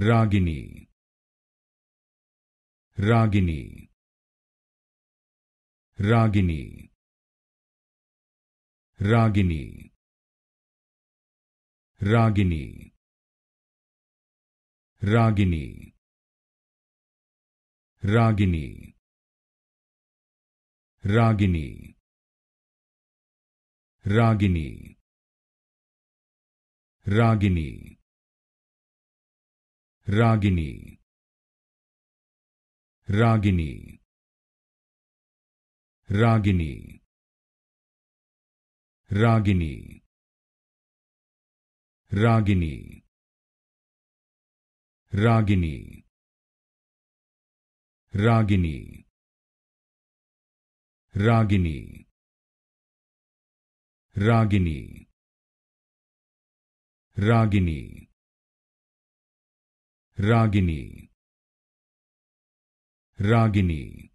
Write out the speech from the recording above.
Ragini Ragini Ragini Ragini Ragini Ragini Ragini Ragini Ragini Ragini Ragini Ragini Ragini Ragini Ragini Ragini Ragini Ragini Ragini Ragini Ragini Ragini